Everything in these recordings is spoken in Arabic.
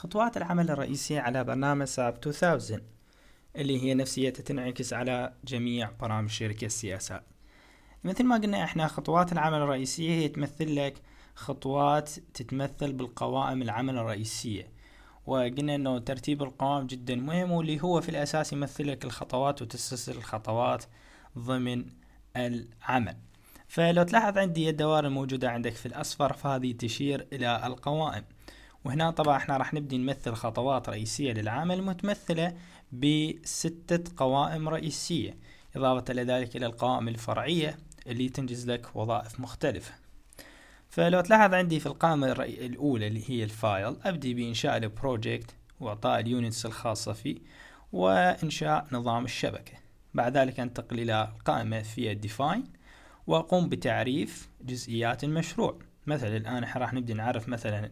خطوات العمل الرئيسية على برنامج ساب 2000 اللي هي نفسية تنعكس على جميع برامج شركة السياسات مثل ما قلنا احنا خطوات العمل الرئيسية هي تمثل لك خطوات تتمثل بالقوائم العمل الرئيسية وقلنا انه ترتيب القوائم جدا مهم واللي هو في الاساس يمثل لك الخطوات وتسلسل الخطوات ضمن العمل فلو تلاحظ عندي الدوائر الموجودة عندك في الأصفر فهذه تشير إلى القوائم وهنا طبعا احنا راح نبدي نمثل خطوات رئيسية للعمل متمثلة بستة قوائم رئيسية إضافة إلى ذلك إلى القوائم الفرعية اللي تنجز لك وظائف مختلفة فلو تلاحظ عندي في القائمة الأولى اللي هي الفايل أبدي بإنشاء البروجكت وإعطاء اليونتس الخاصة فيه وإنشاء نظام الشبكة بعد ذلك أنتقل إلى القائمة في الديفاين وأقوم بتعريف جزئيات المشروع مثلا الآن راح نبدأ نعرف مثلا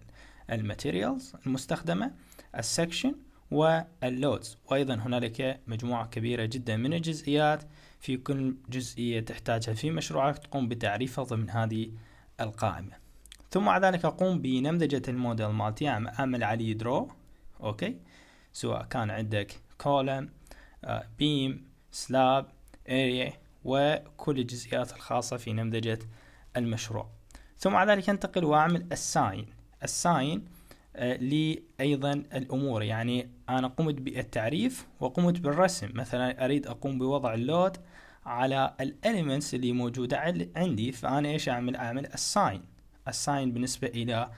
الماتيريالز المستخدمة السكشن واللودز وأيضا هنالك مجموعة كبيرة جدا من الجزئيات في كل جزئية تحتاجها في مشروعك تقوم بتعريفها ضمن هذه القائمة ثم بعد ذلك أقوم بنمذجة الموديل مالتي أعمل عليه درو أوكي سواء كان عندك كولم بيم سلاب اريا وكل الجزئيات الخاصة في نمذجة المشروع ثم بعد ذلك أنتقل وأعمل الساين الساين آه، لي ايضا الامور يعني انا قمت بالتعريف وقمت بالرسم مثلا اريد اقوم بوضع اللود على الاليمنتس اللي موجوده عندي فانا ايش اعمل اعمل الساين الساين بالنسبه الى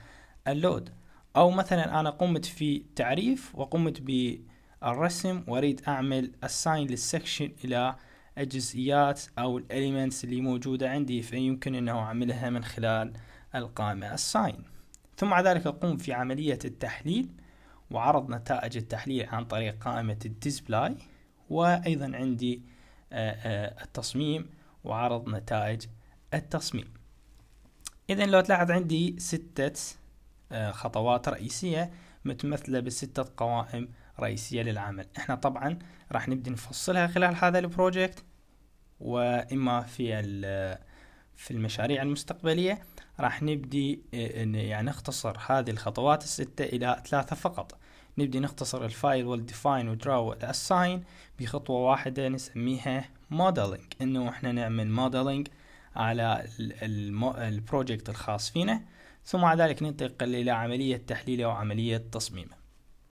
اللود او مثلا انا قمت في تعريف وقمت بالرسم واريد اعمل الساين للسكشن الى الجزئيات او الاليمنتس اللي موجوده عندي فيمكن انه اعملها من خلال القائمه الساين ثم مع ذلك اقوم في عملية التحليل وعرض نتائج التحليل عن طريق قائمة الديسبلاي وأيضا عندي آه، آه، التصميم وعرض نتائج التصميم إذا لو تلاحظ عندي ستة آه، خطوات رئيسية متمثلة بستة قوائم رئيسية للعمل احنا طبعا راح نبدأ نفصلها خلال هذا البروجكت وإما في في المشاريع المستقبلية راح نبدي آه، يعني نختصر هذه الخطوات الستة إلى ثلاثة فقط نبدي نختصر الفايل والديفاين ودراو والاساين بخطوة واحدة نسميها موديلينج انه احنا نعمل موديلينج على البروجكت الخاص فينا ثم بعد ذلك ننتقل إلى عملية تحليله وعملية تصميمه